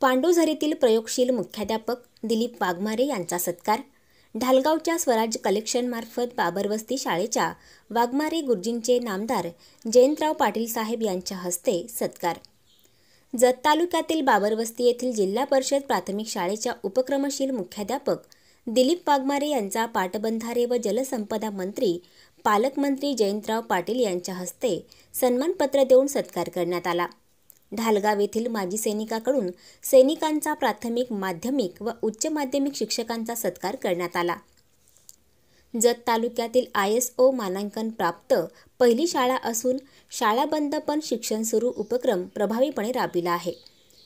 पांडुझरीतील प्रयोगशील मुख्याध्यापक दिलीप वाघमारे यांचा सत्कार ढालगावच्या स्वराज कलेक्शनमार्फत बाबरवस्ती शाळेच्या वाघमारे गुरुजींचे नामदार जयंतराव पाटील साहेब यांच्या हस्ते सत्कार जत तालुक्यातील बाबरवस्ती येथील जिल्हा परिषद प्राथमिक शाळेच्या उपक्रमशील मुख्याध्यापक दिलीप वाघमारे यांचा पाटबंधारे व जलसंपदा मंत्री पालकमंत्री जयंतराव पाटील यांच्या हस्ते सन्मानपत्र देऊन सत्कार करण्यात आला ढालगाव येथील माजी सैनिकाकडून सैनिकांचा प्राथमिक माध्यमिक व उच्च माध्यमिक शिक्षकांचा सत्कार करण्यात आला जत तालुक्यातील आय एस ओ मानांकन प्राप्त पहिली शाळा असून शाळा बंद पण शिक्षण सुरू उपक्रम प्रभावीपणे राबविला आहे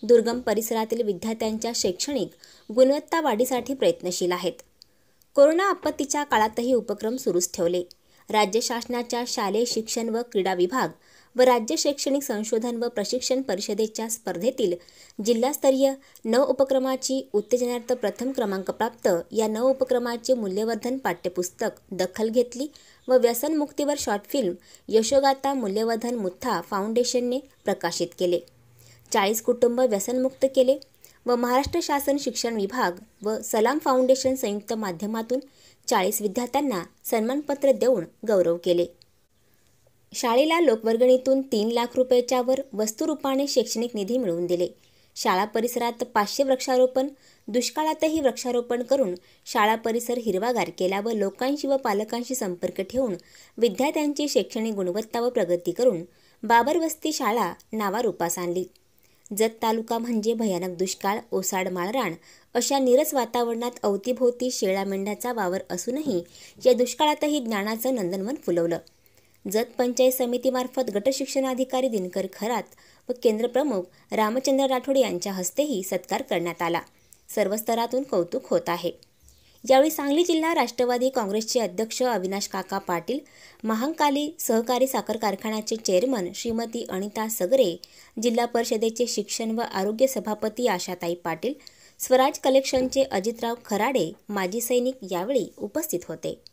दुर्गम परिसरातील विद्यार्थ्यांच्या शैक्षणिक गुणवत्ता वाढीसाठी प्रयत्नशील आहेत कोरोना आपत्तीच्या काळातही उपक्रम सुरूच ठेवले राज्य शासनाच्या शालेय शिक्षण व क्रीडा विभाग व राज्य शैक्षणिक संशोधन व प्रशिक्षण परिषदेच्या स्पर्धेतील जिल्हास्तरीय नव उपक्रमाची उत्तेजनार्थ प्रथम क्रमांक प्राप्त या नव उपक्रमाचे मूल्यवर्धन पाठ्यपुस्तक दखल घेतली व व्यसनमुक्तीवर शॉर्ट फिल्म यशोगाता मूल्यवर्धन मुथा फाउंडेशनने प्रकाशित केले चाळीस कुटुंब व्यसनमुक्त केले व महाराष्ट्र शासन शिक्षण विभाग व सलाम फाउंडेशन संयुक्त माध्यमातून चाळीस विद्यार्थ्यांना सन्मानपत्र देऊन गौरव केले शाळेला लोकवर्गणीतून तीन लाख रुपयाच्यावर वर वस्तुरूपाने शैक्षणिक निधी मिळवून दिले शाळा परिसरात पाचशे वृक्षारोपण दुष्काळातही वृक्षारोपण करून शाळा परिसर हिरवागार केला व लोकांशी व पालकांशी संपर्क ठेवून विद्यार्थ्यांची शैक्षणिक गुणवत्ता व प्रगती करून बाबरवस्ती शाळा नावारूपास आणली जत तालुका म्हणजे भयानक दुष्काळ ओसाड माळराण अशा निरस वातावरणात अवतीभोवती शेळ्या मेंढ्याचा वावर असूनही या दुष्काळातही ज्ञानाचं नंदनवन फुलवलं जत पंचायत समितीमार्फत गटशिक्षणाधिकारी दिनकर खरात व केंद्रप्रमुख रामचंद्र राठोड यांच्या हस्तेही सत्कार करण्यात आला सर्व स्तरातून कौतुक होत आहे यावेळी सांगली जिल्हा राष्ट्रवादी काँग्रेसचे अध्यक्ष अविनाश काका पाटील महांकाली सहकारी साखर कारखान्याचे चेअरमन श्रीमती अनिता सगरे जिल्हा परिषदेचे शिक्षण व आरोग्य सभापती आशाताई पाटील स्वराज कलेक्शनचे अजितराव खराडे माजी सैनिक यावेळी उपस्थित होते